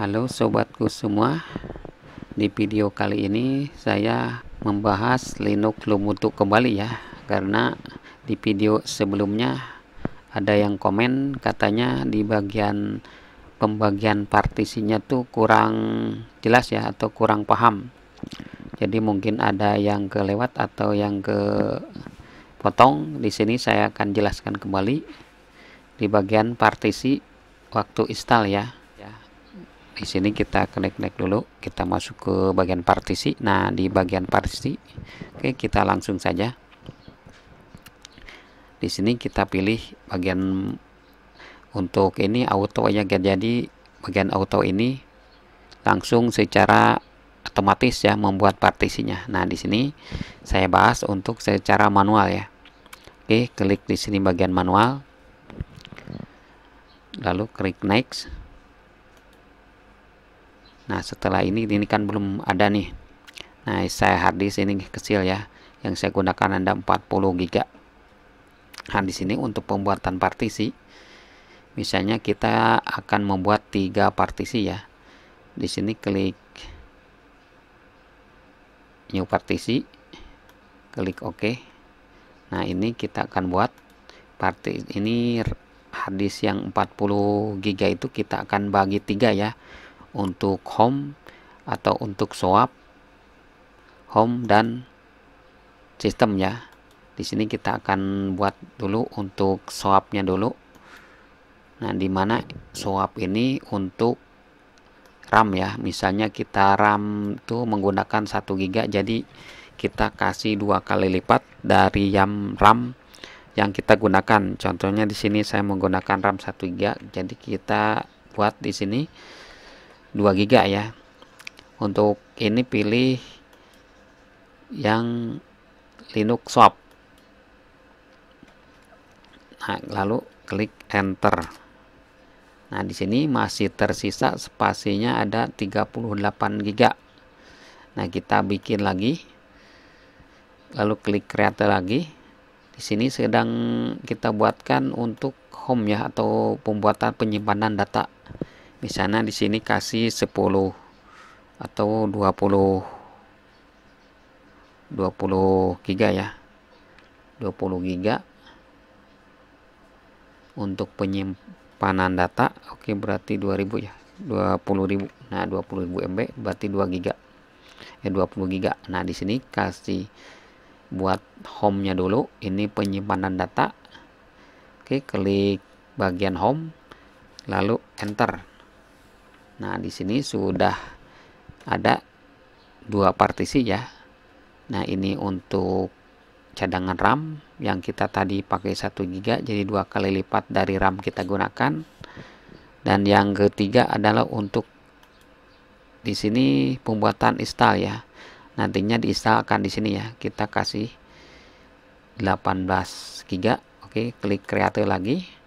Halo sobatku semua Di video kali ini saya membahas Linux Lumutu kembali ya Karena di video sebelumnya ada yang komen katanya di bagian pembagian partisinya tuh kurang jelas ya atau kurang paham jadi mungkin ada yang kelewat atau yang ke potong di sini saya akan jelaskan kembali di bagian partisi waktu install ya di sini kita klik-klik dulu kita masuk ke bagian partisi nah di bagian partisi oke kita langsung saja di sini kita pilih bagian untuk ini auto ya jadi bagian auto ini langsung secara otomatis ya membuat partisinya nah di sini saya bahas untuk secara manual ya oke klik di sini bagian manual lalu klik next nah setelah ini ini kan belum ada nih nah saya hardisk ini kecil ya yang saya gunakan ada 40 giga di ini untuk pembuatan partisi misalnya kita akan membuat tiga partisi ya di sini klik new partisi klik OK nah ini kita akan buat partisi ini hardisk yang 40 GB itu kita akan bagi tiga ya untuk home atau untuk swap home dan sistem ya di sini kita akan buat dulu untuk swapnya dulu nah di mana swap ini untuk RAM ya misalnya kita RAM itu menggunakan satu GB jadi kita kasih dua kali lipat dari yang RAM yang kita gunakan contohnya di sini saya menggunakan RAM satu GB jadi kita buat di sini 2 giga ya untuk ini pilih yang Linux swap nah, lalu klik enter nah di sini masih tersisa spasinya ada 38 giga nah kita bikin lagi lalu klik create lagi di sini sedang kita buatkan untuk home ya atau pembuatan penyimpanan data misalnya di sini kasih 10 atau 20 20 giga ya 20 giga untuk penyimpanan data oke berarti 2000 ya 20.000 nah 20.000 MB berarti 2 giga ya eh, 20 giga nah di sini kasih buat home nya dulu ini penyimpanan data oke klik bagian home lalu enter Nah, di sini sudah ada dua partisi ya. Nah, ini untuk cadangan RAM yang kita tadi pakai 1 GB jadi dua kali lipat dari RAM kita gunakan. Dan yang ketiga adalah untuk di sini pembuatan install ya. Nantinya diinstalkan di sini ya. Kita kasih 18 GB. Oke, klik create lagi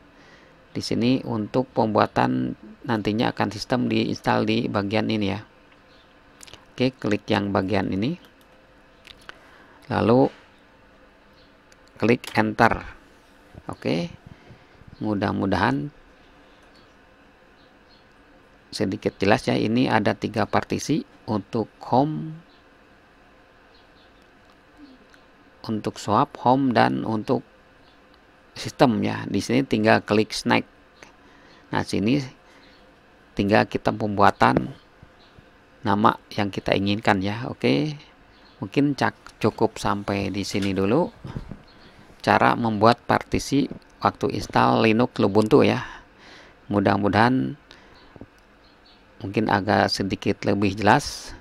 di sini untuk pembuatan nantinya akan sistem diinstal di bagian ini ya oke klik yang bagian ini lalu klik enter oke mudah-mudahan sedikit jelas ya ini ada tiga partisi untuk home untuk swap home dan untuk sistem ya di sini tinggal klik snack nah sini tinggal kita pembuatan nama yang kita inginkan ya oke mungkin cukup sampai di sini dulu cara membuat partisi waktu install Linux Ubuntu ya mudah-mudahan mungkin agak sedikit lebih jelas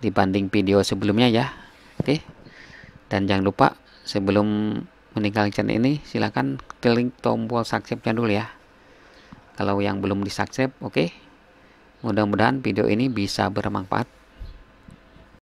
dibanding video sebelumnya ya oke dan jangan lupa sebelum meninggal channel ini silahkan klik tombol subscribe-nya dulu ya kalau yang belum di subscribe oke okay. mudah-mudahan video ini bisa bermanfaat